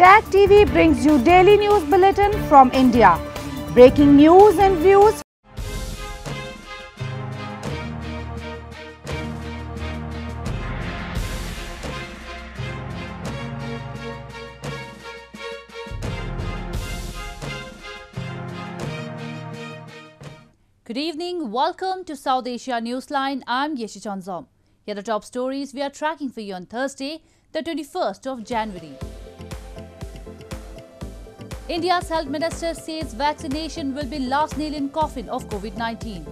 TAG TV brings you daily news bulletin from India. Breaking news and views. Good evening. Welcome to South Asia Newsline. I'm Yeshi Chanzom. Here are the top stories we are tracking for you on Thursday, the 21st of January. India's health minister says vaccination will be last nail in coffin of COVID-19.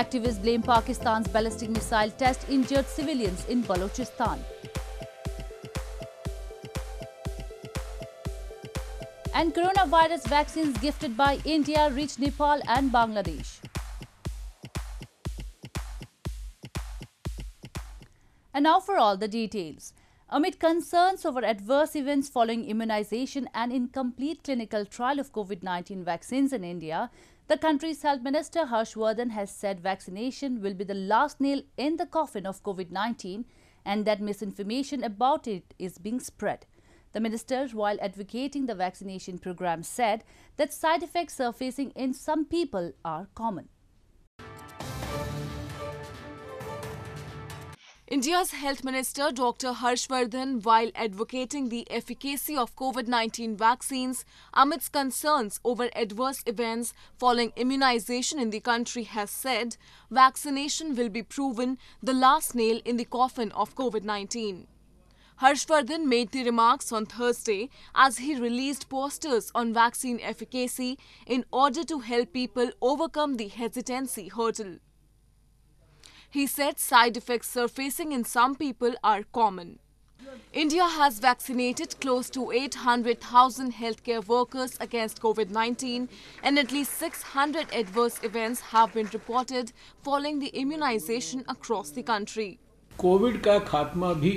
Activists blame Pakistan's ballistic missile test injured civilians in Balochistan. And coronavirus vaccines gifted by India reached Nepal and Bangladesh. And now for all the details. Amid concerns over adverse events following immunization and incomplete clinical trial of COVID-19 vaccines in India, the country's Health Minister Harshwardhan has said vaccination will be the last nail in the coffin of COVID-19 and that misinformation about it is being spread. The minister, while advocating the vaccination program, said that side effects surfacing in some people are common. India's Health Minister Dr. Harshvardhan, while advocating the efficacy of COVID 19 vaccines amidst concerns over adverse events following immunization in the country, has said vaccination will be proven the last nail in the coffin of COVID 19. Harshvardhan made the remarks on Thursday as he released posters on vaccine efficacy in order to help people overcome the hesitancy hurdle. He said side effects surfacing in some people are common. India has vaccinated close to 800,000 healthcare workers against COVID-19 and at least 600 adverse events have been reported following the immunization across the country. COVID का खात्मा भी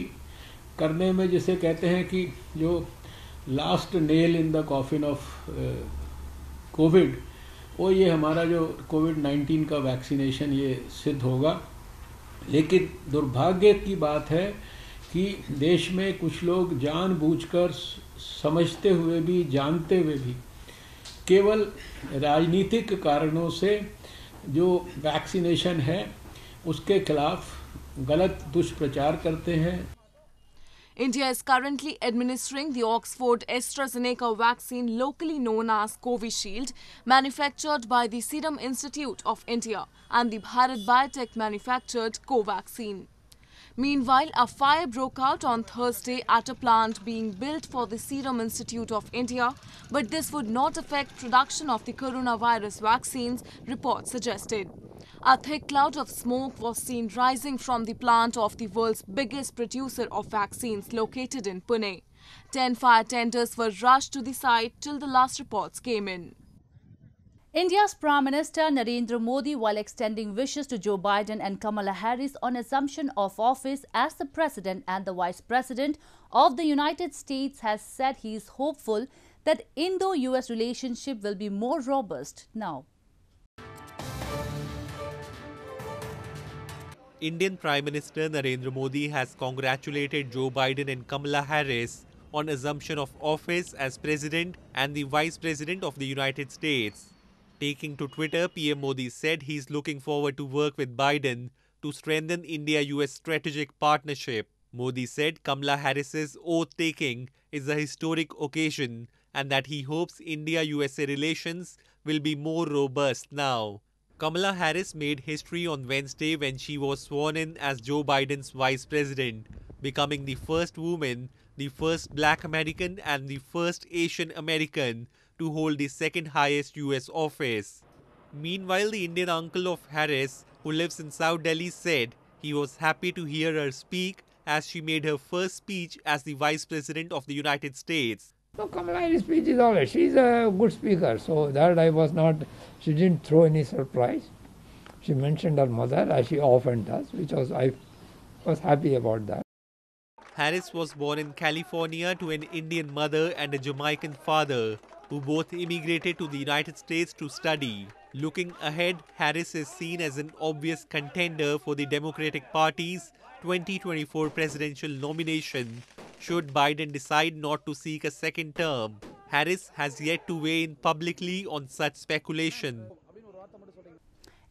करने में जिसे कहते हैं कि जो last nail in the coffin of COVID वो ये हमारा जो कोविड 19 का लेकिन दुर्भाग्य की बात है कि देश में कुछ लोग जानबूझकर समझते हुए भी जानते हुए भी केवल राजनीतिक कारणों से जो वैक्सीनेशन है उसके खिलाफ गलत दुष्प्रचार करते हैं India is currently administering the Oxford AstraZeneca vaccine, locally known as Covishield, manufactured by the Serum Institute of India and the Bharat Biotech manufactured Covaxin. Meanwhile, a fire broke out on Thursday at a plant being built for the Serum Institute of India, but this would not affect production of the coronavirus vaccines, reports suggested. A thick cloud of smoke was seen rising from the plant of the world's biggest producer of vaccines located in Pune. Ten fire tenders were rushed to the site till the last reports came in. India's Prime Minister Narendra Modi, while extending wishes to Joe Biden and Kamala Harris on assumption of office as the President and the Vice President of the United States, has said he is hopeful that Indo-US relationship will be more robust now. Indian Prime Minister Narendra Modi has congratulated Joe Biden and Kamala Harris on assumption of office as President and the Vice President of the United States. Taking to Twitter, PM Modi said he is looking forward to work with Biden to strengthen India-US strategic partnership. Modi said Kamala Harris's oath-taking is a historic occasion and that he hopes India-USA relations will be more robust now. Kamala Harris made history on Wednesday when she was sworn in as Joe Biden's vice president, becoming the first woman, the first black American, and the first Asian American to hold the second highest US office. Meanwhile, the Indian uncle of Harris, who lives in South Delhi, said he was happy to hear her speak as she made her first speech as the Vice President of the United States. No, Kamalani's speech is always, she's a good speaker, so that I was not, she didn't throw any surprise. She mentioned her mother, as she often does, which was, I was happy about that. Harris was born in California to an Indian mother and a Jamaican father, who both immigrated to the United States to study. Looking ahead, Harris is seen as an obvious contender for the Democratic Party's 2024 presidential nomination should Biden decide not to seek a second term. Harris has yet to weigh in publicly on such speculation.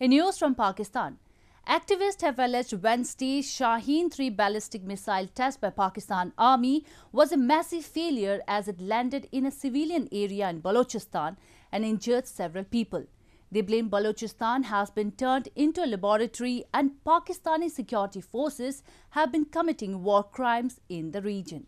In news from Pakistan, Activists have alleged Wednesday Shaheen 3 ballistic missile test by Pakistan Army was a massive failure as it landed in a civilian area in Balochistan and injured several people. They blame Balochistan has been turned into a laboratory and Pakistani security forces have been committing war crimes in the region.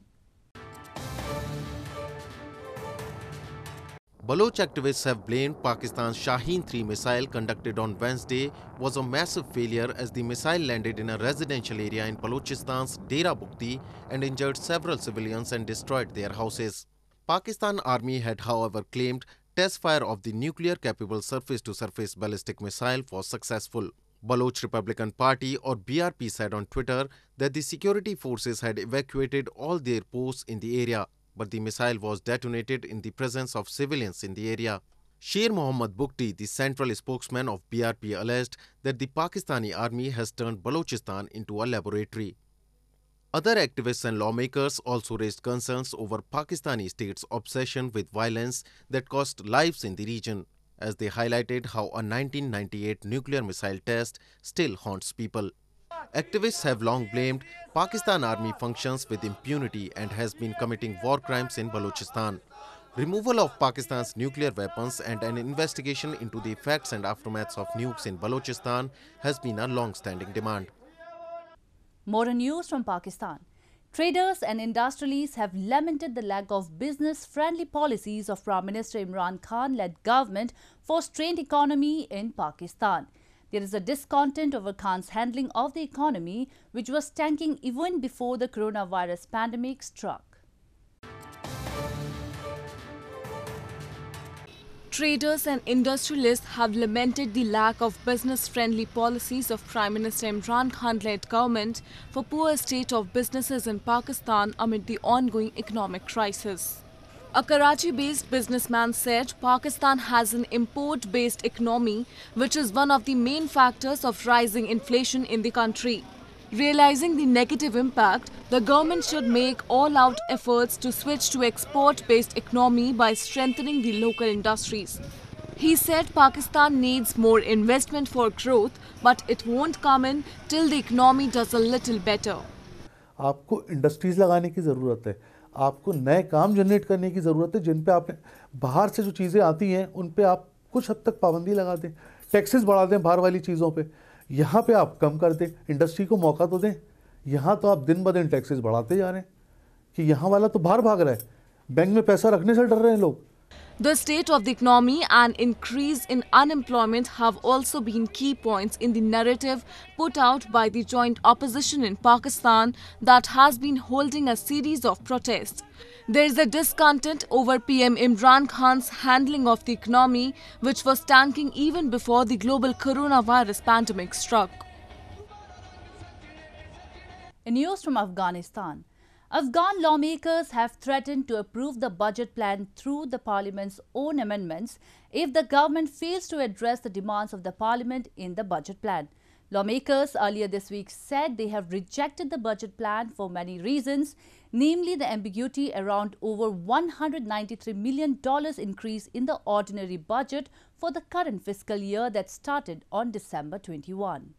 Baloch activists have blamed Pakistan's Shaheen 3 missile conducted on Wednesday was a massive failure as the missile landed in a residential area in Balochistan's Dera Bukti and injured several civilians and destroyed their houses. Pakistan army had however claimed test fire of the nuclear-capable surface-to-surface ballistic missile was successful. Baloch Republican Party or BRP said on Twitter that the security forces had evacuated all their posts in the area, but the missile was detonated in the presence of civilians in the area. Sheer Mohammad Bukti, the central spokesman of BRP, alleged that the Pakistani army has turned Balochistan into a laboratory. Other activists and lawmakers also raised concerns over Pakistani state's obsession with violence that cost lives in the region, as they highlighted how a 1998 nuclear missile test still haunts people. Activists have long blamed Pakistan army functions with impunity and has been committing war crimes in Balochistan. Removal of Pakistan's nuclear weapons and an investigation into the effects and aftermaths of nukes in Balochistan has been a long-standing demand. More news from Pakistan. Traders and industrialists have lamented the lack of business-friendly policies of Prime Minister Imran Khan-led government for strained economy in Pakistan. There is a discontent over Khan's handling of the economy, which was tanking even before the coronavirus pandemic struck. Traders and industrialists have lamented the lack of business-friendly policies of Prime Minister Imran Khan-led government for poor state of businesses in Pakistan amid the ongoing economic crisis. A Karachi-based businessman said Pakistan has an import-based economy, which is one of the main factors of rising inflation in the country. Realizing the negative impact, the government should make all-out efforts to switch to export-based economy by strengthening the local industries. He said Pakistan needs more investment for growth, but it won't come in till the economy does a little better. आपको industries लगाने की ज़रूरत है आपको नए काम generate करने की ज़रूरत है जिन पे आप बाहर से जो चीज़ें आती हैं उन पे आप कुछ हद तक पाबंदी लगा दें टैक्सेस बढ़ा दें बाहर वाली चीज़ों पे यहाँ पे आप कम कर दें इंडस्ट्री को मौका तो दें यहाँ तो आप दिन ब दिन टैक्सेस बढ़ाते जा रहे हैं कि यहाँ वाला तो बाहर भाग रहा है बैंक में पैसा रखने से डर रहे हैं लोग The state of the economy and increase in unemployment have also been key points in the narrative put out by the joint opposition in Pakistan that has been holding a series of protests. There is a discontent over PM Imran Khan's handling of the economy, which was tanking even before the global coronavirus pandemic struck. In news from Afghanistan. Afghan lawmakers have threatened to approve the budget plan through the parliament's own amendments if the government fails to address the demands of the parliament in the budget plan. Lawmakers earlier this week said they have rejected the budget plan for many reasons, namely the ambiguity around over $193 million increase in the ordinary budget for the current fiscal year that started on December 21.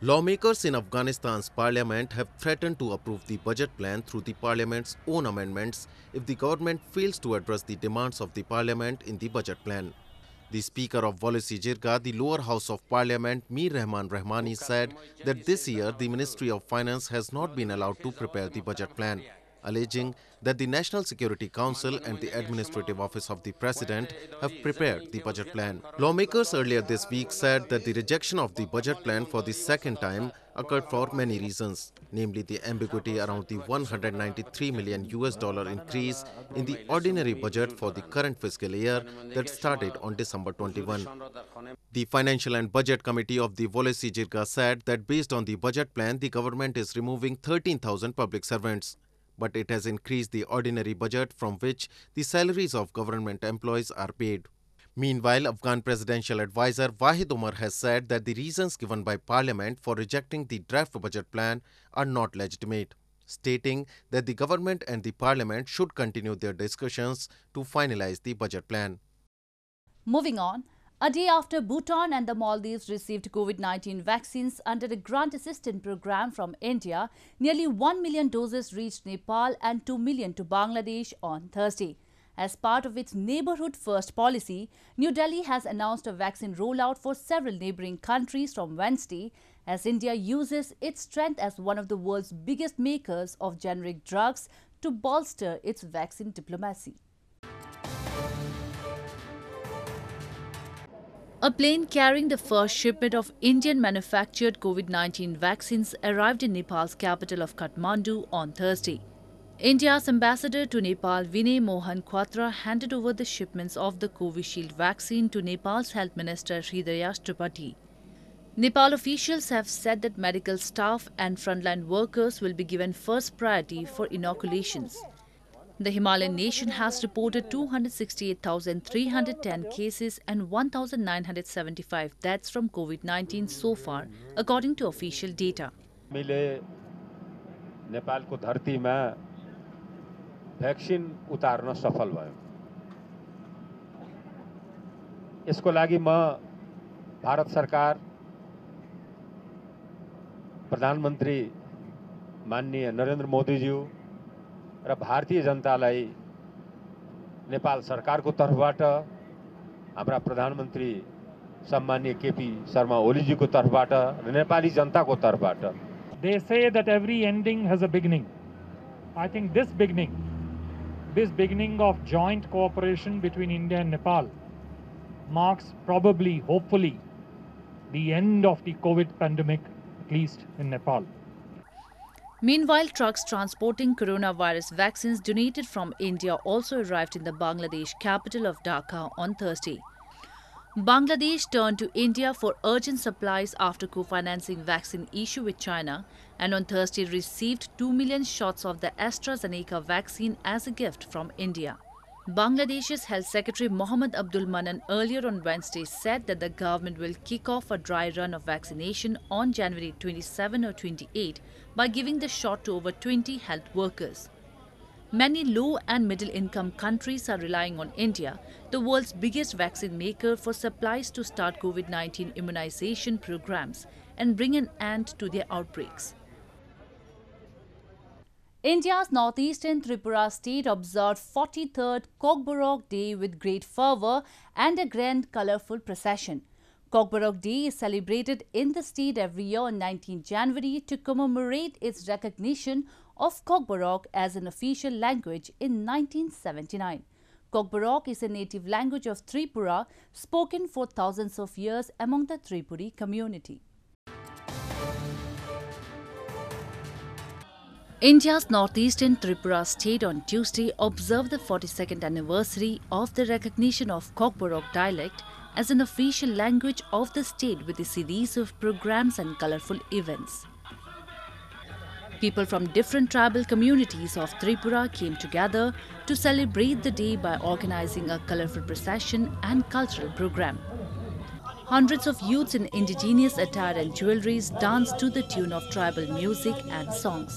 Lawmakers in Afghanistan's parliament have threatened to approve the budget plan through the parliament's own amendments if the government fails to address the demands of the parliament in the budget plan. The Speaker of Walusi Jirga, the lower house of parliament, Mir Rahman Rahmani, said that this year the Ministry of Finance has not been allowed to prepare the budget plan alleging that the National Security Council and the Administrative Office of the President have prepared the budget plan. Lawmakers earlier this week said that the rejection of the budget plan for the second time occurred for many reasons, namely the ambiguity around the 193 million US dollar increase in the ordinary budget for the current fiscal year that started on December 21. The Financial and Budget Committee of the Volesi Jirga said that based on the budget plan, the government is removing 13,000 public servants but it has increased the ordinary budget from which the salaries of government employees are paid. Meanwhile, Afghan presidential advisor Wahid Umar has said that the reasons given by parliament for rejecting the draft budget plan are not legitimate, stating that the government and the parliament should continue their discussions to finalize the budget plan. Moving on, a day after Bhutan and the Maldives received COVID-19 vaccines under a grant assistance program from India, nearly 1 million doses reached Nepal and 2 million to Bangladesh on Thursday. As part of its neighborhood first policy, New Delhi has announced a vaccine rollout for several neighboring countries from Wednesday as India uses its strength as one of the world's biggest makers of generic drugs to bolster its vaccine diplomacy. A plane carrying the first shipment of Indian manufactured COVID 19 vaccines arrived in Nepal's capital of Kathmandu on Thursday. India's ambassador to Nepal, Vinay Mohan Quatra, handed over the shipments of the Covishield vaccine to Nepal's Health Minister Hridayas Tripathi. Nepal officials have said that medical staff and frontline workers will be given first priority for inoculations. The Himalayan nation has reported 268,310 cases and 1,975 deaths from COVID-19 so far, according to official data. Nepal को धरतीमा vaccine उतार्न सफल म भारत सरकार माननीय रारतीय जनता नेपाल सरकार को सरकारको बा हमारा प्रधानमंत्री सम्मान्य केपी शर्मा ओलीजी को ओलीजीको बाी जनता को जनताको बा they say that every ending has a beginning I think this beginning this beginning of joint cooperation between India and Nepal marks probably hopefully the end of the COVID pandemic, at in Nepal Meanwhile, trucks transporting coronavirus vaccines donated from India also arrived in the Bangladesh capital of Dhaka on Thursday. Bangladesh turned to India for urgent supplies after co-financing vaccine issue with China and on Thursday received 2 million shots of the AstraZeneca vaccine as a gift from India. Bangladesh's Health Secretary Mohammad Abdul Manan earlier on Wednesday said that the government will kick off a dry run of vaccination on January 27 or 28 by giving the shot to over 20 health workers. Many low and middle income countries are relying on India, the world's biggest vaccine maker, for supplies to start COVID 19 immunization programs and bring an end to their outbreaks. India's northeastern Tripura state observed 43rd Kokborok Day with great fervour and a grand colourful procession. Kokborok Day is celebrated in the state every year on 19 January to commemorate its recognition of Kokborok as an official language in 1979. Kokborok is a native language of Tripura spoken for thousands of years among the Tripuri community. India's northeastern Tripura state on Tuesday observed the 42nd anniversary of the recognition of Kokborok dialect as an official language of the state with a series of programs and colorful events. People from different tribal communities of Tripura came together to celebrate the day by organizing a colorful procession and cultural program. Hundreds of youths in indigenous attire and jewelries danced to the tune of tribal music and songs.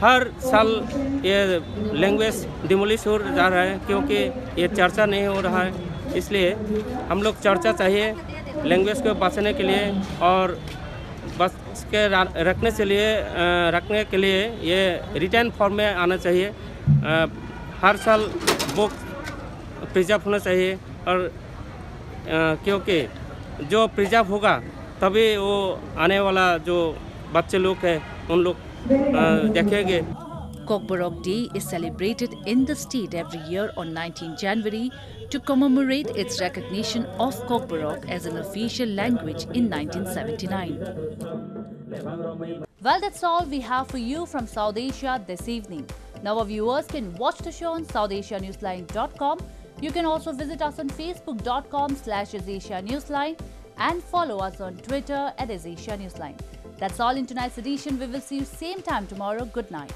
हर साल ये language demolish हो जा रहा है क्योंकि ये चर्चा नहीं हो रहा है इसलिए हम लोग चर्चा चाहिए लैंग्वेज को बचने के लिए और बस के रखने से लिए रखने के लिए ये रिटर्न फॉर्म में आना चाहिए हर साल बुक प्रिजर्व होना चाहिए और क्योंकि जो प्रिजर्व होगा तभी वो आने वाला जो बच्चे लोग हैं उन लोग Uh, Kokborok Day is celebrated in the state every year on 19 January to commemorate its recognition of Kokborok as an official language in 1979. Well, that's all we have for you from South Asia this evening. Now, our viewers can watch the show on SouthAsiaNewsline.com. You can also visit us on Facebook.com slash Newsline and follow us on Twitter at Newsline. That's all in tonight's edition. We will see you same time tomorrow. Good night.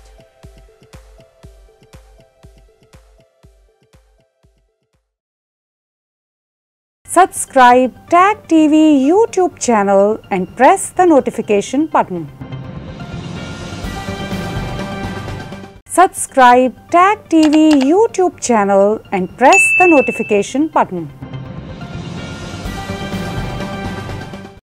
Subscribe Tag TV YouTube channel and press the notification button. Subscribe Tag TV YouTube channel and press the notification button.